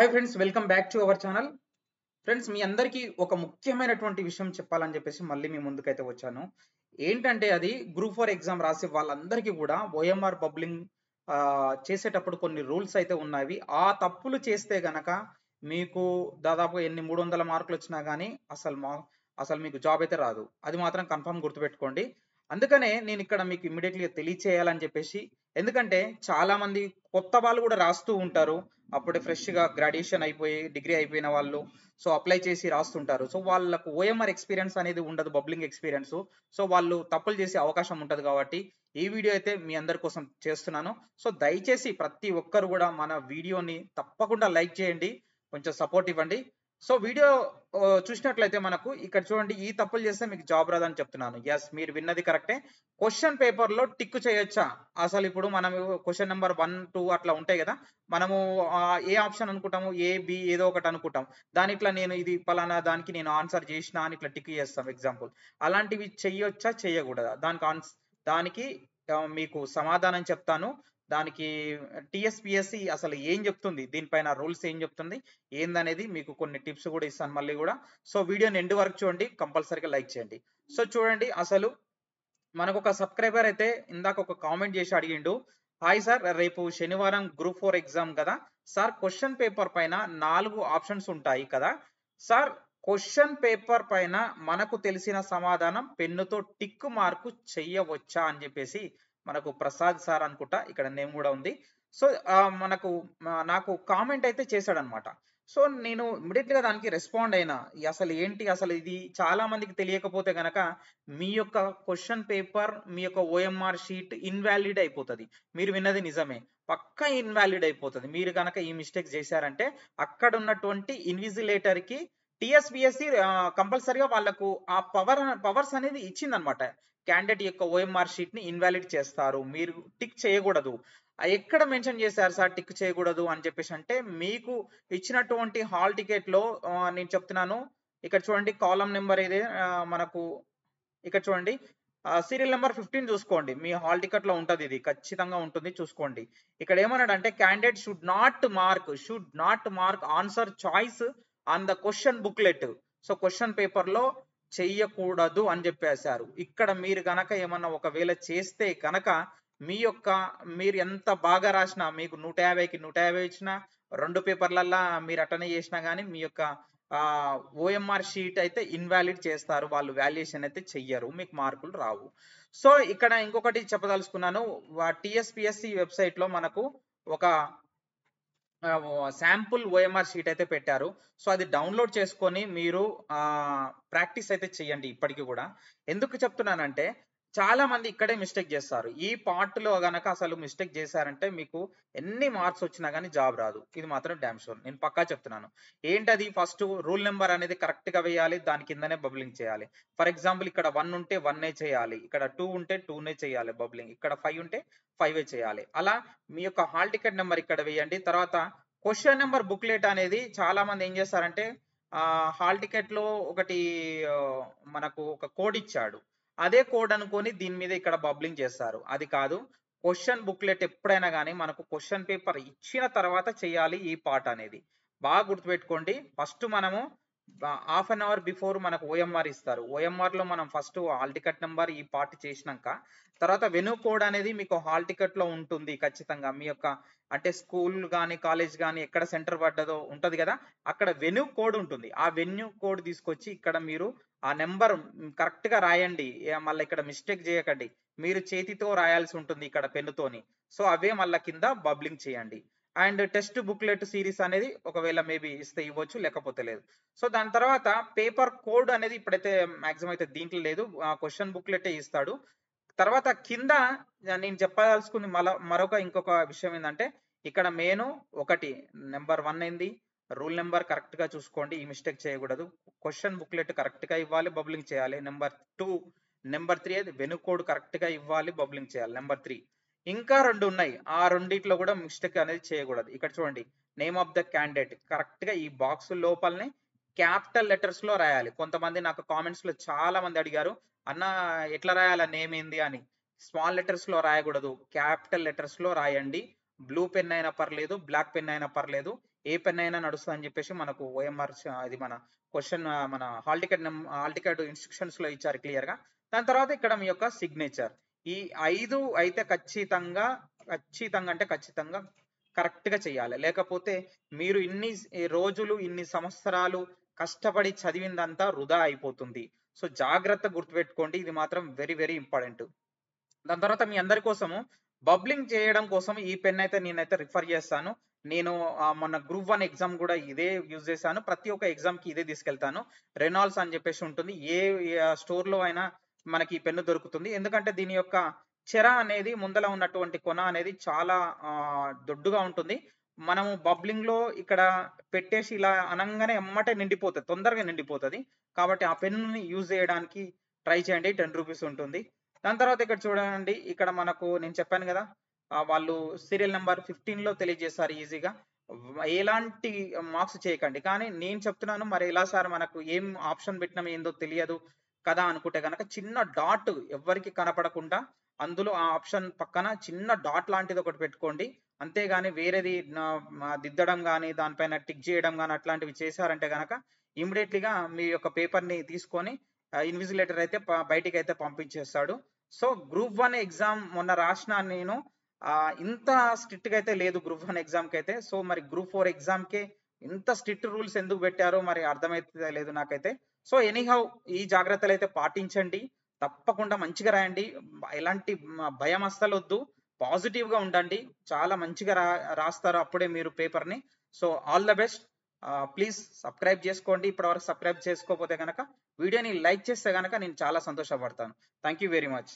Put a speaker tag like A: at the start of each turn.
A: hi friends welcome back to our channel friends మీ అందరికీ ఒక ముఖ్యమైనటువంటి విషయం చెప్పాలని చెప్పేసి మళ్ళీ మీ ముందుకైతే వచ్చాను ఏంటంటే అది గ్రూప్ ఫోర్ ఎగ్జామ్ రాసే వాళ్ళందరికీ కూడా ఓఎంఆర్ బబ్లింగ్ చేసేటప్పుడు కొన్ని రూల్స్ అయితే ఉన్నాయి ఆ తప్పులు చేస్తే గనక మీకు దాదాపు ఎన్ని మూడు వందల మార్కులు వచ్చినా కానీ అసలు మా అసలు మీకు జాబ్ అయితే రాదు అది మాత్రం కన్ఫర్మ్ గుర్తుపెట్టుకోండి అందుకనే నేను ఇక్కడ మీకు ఇమ్మీడియట్లీగా తెలియచేయాలని చెప్పేసి ఎందుకంటే చాలా మంది కొత్త వాళ్ళు కూడా రాస్తూ ఉంటారు అప్పుడే ఫ్రెష్గా గ్రాడ్యుయేషన్ అయిపోయి డిగ్రీ అయిపోయిన వాళ్ళు సో అప్లై చేసి రాస్తుంటారు సో వాళ్ళకు ఓఎంఆర్ ఎక్స్పీరియన్స్ అనేది ఉండదు బబ్లింగ్ ఎక్స్పీరియన్స్ సో వాళ్ళు తప్పులు చేసే అవకాశం ఉంటుంది కాబట్టి ఈ వీడియో అయితే మీ అందరి కోసం చేస్తున్నాను సో దయచేసి ప్రతి ఒక్కరు కూడా మన వీడియోని తప్పకుండా లైక్ చేయండి కొంచెం సపోర్ట్ ఇవ్వండి సో వీడియో చూసినట్లయితే మనకు ఇక్కడ చూడండి ఈ తప్పులు చేస్తే మీకు జాబ్ రాదని చెప్తున్నాను ఎస్ మీరు విన్నది కరెక్టే క్వశ్చన్ పేపర్ లో టిక్ చేయొచ్చా అసలు ఇప్పుడు మనం క్వశ్చన్ నెంబర్ వన్ టూ అట్లా ఉంటాయి కదా మనము ఏ ఆప్షన్ అనుకుంటాము ఏ బి ఏదో ఒకటి అనుకుంటాం దాని ఇట్లా నేను ఇది పలానా దానికి నేను ఆన్సర్ చేసిన అని ఇట్లా టిక్ చేస్తాం ఎగ్జాంపుల్ అలాంటివి చెయ్యొచ్చా చెయ్యకూడదా దానికి దానికి మీకు సమాధానం చెప్తాను దానికి టిఎస్పిఎస్సి అసలు ఏం చెప్తుంది దీనిపైన రూల్స్ ఏం చెప్తుంది ఏందనేది మీకు కొన్ని టిప్స్ కూడా ఇస్తాను మళ్ళీ కూడా సో వీడియోని ఎండ్ వరకు చూడండి కంపల్సరీగా లైక్ చేయండి సో చూడండి అసలు మనకు ఒక సబ్స్క్రైబర్ అయితే ఇందాక ఒక కామెంట్ చేసి అడిగిండు హాయ్ సార్ రేపు శనివారం గ్రూప్ ఫోర్ ఎగ్జామ్ కదా సార్ క్వశ్చన్ పేపర్ పైన నాలుగు ఆప్షన్స్ ఉంటాయి కదా సార్ క్వశ్చన్ పేపర్ పైన మనకు తెలిసిన సమాధానం పెన్నుతో టిక్ మార్కు చెయ్యవచ్చా అని చెప్పేసి మనకు ప్రసాద్ సార్ అనుకుంటా ఇక్కడ నేమ్ కూడా ఉంది సో మనకు నాకు కామెంట్ అయితే చేశాడనమాట సో నేను ఇమ్మీడియట్గా దానికి రెస్పాండ్ అయినా అసలు ఏంటి అసలు ఇది చాలా మందికి తెలియకపోతే గనక మీ యొక్క క్వశ్చన్ పేపర్ మీ యొక్క ఓఎంఆర్ షీట్ ఇన్వాలిడ్ అయిపోతుంది మీరు విన్నది నిజమే పక్కా ఇన్వాలిడ్ అయిపోతుంది మీరు కనుక ఈ మిస్టేక్ చేశారంటే అక్కడ ఉన్నటువంటి ఇన్విజిలేటర్కి టిఎస్పిఎస్సి కంపల్సరిగా వాళ్లకు ఆ పవర్ పవర్స్ అనేది ఇచ్చిందనమాట క్యాండిడేట్ యొక్క ఓఎంఆర్ షీట్ ని ఇన్వాలిడ్ చేస్తారు మీరు టిక్ చేయకూడదు ఎక్కడ మెన్షన్ చేశారు సార్ టిక్ చేయకూడదు అని చెప్పేసి అంటే మీకు ఇచ్చినటువంటి హాల్ టికెట్ లో నేను చెప్తున్నాను ఇక్కడ చూడండి కాలం నెంబర్ ఇది మనకు ఇక్కడ చూడండి సీరియల్ నెంబర్ ఫిఫ్టీన్ చూసుకోండి మీ హాల్ టికెట్ లో ఉంటుంది ఇది ఖచ్చితంగా ఉంటుంది చూసుకోండి ఇక్కడ ఏమన్నాడు అంటే candidate should not mark should not mark answer choice on the question booklet so question పేపర్లో చెయ్యకూడదు అని చెప్పేశారు ఇక్కడ మీరు గనక ఏమన్నా ఒకవేళ చేస్తే కనుక మీ యొక్క మీరు ఎంత బాగా రాసినా మీకు నూట యాభైకి నూట యాభై ఇచ్చిన రెండు పేపర్లల్లా మీరు అటెండ్ చేసినా కానీ మీ యొక్క ఓఎంఆర్ షీట్ అయితే ఇన్వాలిడ్ చేస్తారు వాళ్ళు వాల్యుయేషన్ అయితే చెయ్యరు మీకు మార్కులు రావు సో ఇక్కడ ఇంకొకటి చెప్పదలుచుకున్నాను టిఎస్పిఎస్సి వెబ్సైట్లో మనకు ఒక శాంపుల్ ఓఎంఆర్ షీట్ అయితే పెట్టారు సో అది డౌన్లోడ్ చేసుకొని మీరు ప్రాక్టీస్ అయితే చేయండి ఇప్పటికీ కూడా ఎందుకు చెప్తున్నానంటే చాలా మంది ఇక్కడే మిస్టేక్ చేస్తారు ఈ పార్ట్ లో గనక అసలు మిస్టేక్ చేశారంటే మీకు ఎన్ని మార్క్స్ వచ్చినా కానీ జాబ్ రాదు ఇది మాత్రం డ్యామ్ షూర్ నేను పక్కా చెప్తున్నాను ఏంటది ఫస్ట్ రూల్ నెంబర్ అనేది కరెక్ట్ గా వేయాలి దాని కిందనే బబ్లింగ్ చేయాలి ఫర్ ఎగ్జాంపుల్ ఇక్కడ వన్ ఉంటే ఏ చేయాలి ఇక్కడ టూ ఉంటే టూనే చేయాలి బబ్లింగ్ ఇక్కడ ఫైవ్ ఉంటే ఫైవ్ చేయాలి అలా మీ యొక్క హాల్ టికెట్ నెంబర్ ఇక్కడ వేయండి తర్వాత క్వశ్చన్ నెంబర్ బుక్లెట్ అనేది చాలా మంది ఏం చేస్తారంటే హాల్ టికెట్ లో ఒకటి మనకు ఒక కోడ్ ఇచ్చాడు అదే కోడ్ అనుకొని దీని మీద ఇక్కడ బబ్లింగ్ చేస్తారు అది కాదు క్వశ్చన్ బుక్లెట్ ఎప్పుడైనా కానీ మనకు క్వశ్చన్ పేపర్ ఇచ్చిన తర్వాత చేయాలి ఈ పార్ట్ అనేది బాగా గుర్తుపెట్టుకోండి ఫస్ట్ మనము హాఫ్ అన్ అవర్ బిఫోర్ మనకు ఓఎంఆర్ ఇస్తారు ఓఎంఆర్ లో మనం ఫస్ట్ హాల్ టికెట్ నెంబర్ ఈ పార్ట్ చేసినాక తర్వాత వెను కోడ్ అనేది మీకు హాల్ టికెట్ లో ఉంటుంది ఖచ్చితంగా మీ యొక్క అంటే స్కూల్ కానీ కాలేజ్ కానీ ఎక్కడ సెంటర్ పడ్డదో ఉంటుంది కదా అక్కడ వెను కోడ్ ఉంటుంది ఆ వెన్యూ కోడ్ తీసుకొచ్చి ఇక్కడ మీరు ఆ నెంబర్ కరెక్ట్గా రాయండి మళ్ళీ ఇక్కడ మిస్టేక్ చేయకండి మీరు చేతితో రాయాల్సి ఉంటుంది ఇక్కడ పెన్నుతోని సో అవే మళ్ళీ కింద బబ్లింగ్ చేయండి అండ్ టెస్ట్ బుక్లెట్ సిరీస్ అనేది ఒకవేళ మేబీ ఇస్తే ఇవ్వచ్చు లేకపోతే లేదు సో దాని తర్వాత పేపర్ కోడ్ అనేది ఇప్పుడైతే మాక్సిమం అయితే దీంట్లో లేదు క్వశ్చన్ బుక్లెట్ ఇస్తాడు తర్వాత కింద నేను చెప్పదలుచుకుని మరొక ఇంకొక విషయం ఏంటంటే ఇక్కడ మెయిన్ ఒకటి నెంబర్ వన్ అయింది రూల్ నెంబర్ కరెక్ట్గా చూసుకోండి ఈ మిస్టేక్ చేయకూడదు క్వశ్చన్ బుక్లెట్ కరెక్ట్గా ఇవ్వాలి బబ్లింగ్ చేయాలి నెంబర్ టూ నెంబర్ త్రీ అది వెనుకోడ్ కరెక్ట్గా ఇవ్వాలి బబ్లింగ్ చేయాలి నెంబర్ త్రీ ఇంకా రెండు ఉన్నాయి ఆ రెండిట్లో కూడా మిస్టేక్ అనేది చేయకూడదు ఇక్కడ చూడండి నేమ్ ఆఫ్ ద క్యాండిడేట్ కరెక్ట్గా ఈ బాక్స్ లోపలనే క్యాపిటల్ లెటర్స్లో రాయాలి కొంతమంది నాకు కామెంట్స్లో చాలా మంది అడిగారు అన్న ఎట్లా రాయాలా నేమ్ ఏంది అని స్మాల్ లెటర్స్లో రాయకూడదు క్యాపిటల్ లెటర్స్లో రాయండి బ్లూ పెన్ అయినా పర్లేదు బ్లాక్ పెన్ అయినా పర్లేదు ఏ పెన్ అయినా నడుస్తుంది అని చెప్పేసి మనకు ఓఎంఆర్ అది మన క్వశ్చన్ మన hall ticket hall ticket instructions లో ఇచ్చారు క్లియర్ గా దాని తర్వాత ఇక్కడ మీ యొక్క సిగ్నేచర్ ఈ ఐదు అయితే ఖచ్చితంగా ఖచ్చితంగా అంటే ఖచ్చితంగా కరెక్ట్ గా చేయాలి లేకపోతే మీరు ఇన్ని రోజులు ఇన్ని సంవత్సరాలు కష్టపడి చదివిందంతా వృధా అయిపోతుంది సో జాగ్రత్త గుర్తుపెట్టుకోండి ఇది మాత్రం వెరీ వెరీ ఇంపార్టెంట్ దాని తర్వాత మీ అందరి కోసము బబ్లింగ్ చేయడం కోసం ఈ పెన్ అయితే నేనైతే రిఫర్ చేస్తాను నేను మొన్న గ్రూప్ వన్ ఎగ్జామ్ కూడా ఇదే యూజ్ చేశాను ప్రతి ఒక్క ఎగ్జామ్కి ఇదే తీసుకెళ్తాను రెనాల్స్ అని చెప్పేసి ఉంటుంది ఏ స్టోర్లో అయినా మనకి ఈ పెన్ను దొరుకుతుంది ఎందుకంటే దీని యొక్క చెర అనేది ముందల ఉన్నటువంటి కొన అనేది చాలా దొడ్డుగా ఉంటుంది మనము బబ్లింగ్లో ఇక్కడ పెట్టేసి ఇలా అనంగానే ఎమ్మటే నిండిపోతుంది తొందరగా నిండిపోతుంది కాబట్టి ఆ పెన్నుని యూజ్ చేయడానికి ట్రై చేయండి టెన్ రూపీస్ ఉంటుంది దాని తర్వాత ఇక్కడ చూడండి ఇక్కడ మనకు నేను చెప్పాను కదా వాళ్ళు సీరియల్ నెంబర్ ఫిఫ్టీన్లో తెలియజేశారు ఈజీగా ఎలాంటి మార్క్స్ చేయకండి కానీ నేను చెప్తున్నాను మరి ఎలా సార్ మనకు ఏం ఆప్షన్ పెట్టినా ఏందో తెలియదు కదా అనుకుంటే కనుక చిన్న డాట్ ఎవరికి కనపడకుండా అందులో ఆ ఆప్షన్ పక్కన చిన్న డాట్ లాంటిది ఒకటి పెట్టుకోండి అంతేగాని వేరేది దిద్దడం కానీ దానిపైన టిక్ చేయడం కానీ అట్లాంటివి చేశారంటే కనుక ఇమీడియట్లీగా మీ యొక్క పేపర్ని తీసుకొని ఇన్విజిలేటర్ అయితే బయటికి అయితే పంపించేస్తాడు సో గ్రూప్ వన్ ఎగ్జామ్ మొన్న రాసిన నేను ఇంత గా అయితే లేదు గ్రూప్ వన్ కి అయితే సో మరి గ్రూప్ ఫోర్ ఎగ్జామ్ కి ఇంత స్ట్రిక్ట్ రూల్స్ ఎందుకు పెట్టారో మరి అర్థమైతే లేదు నాకైతే సో ఎనీహౌ ఈ జాగ్రత్తలు అయితే పాటించండి తప్పకుండా మంచిగా రాయండి ఎలాంటి భయం అస్సలు వద్దు గా ఉండండి చాలా మంచిగా రా రాస్తారు అప్పుడే మీరు పేపర్ ని so all the best please subscribe చేసుకోండి ఇప్పటివరకు సబ్స్క్రైబ్ చేసుకోకపోతే కనుక వీడియోని లైక్ చేస్తే కనుక నేను చాలా సంతోషపడతాను థ్యాంక్ యూ వెరీ మచ్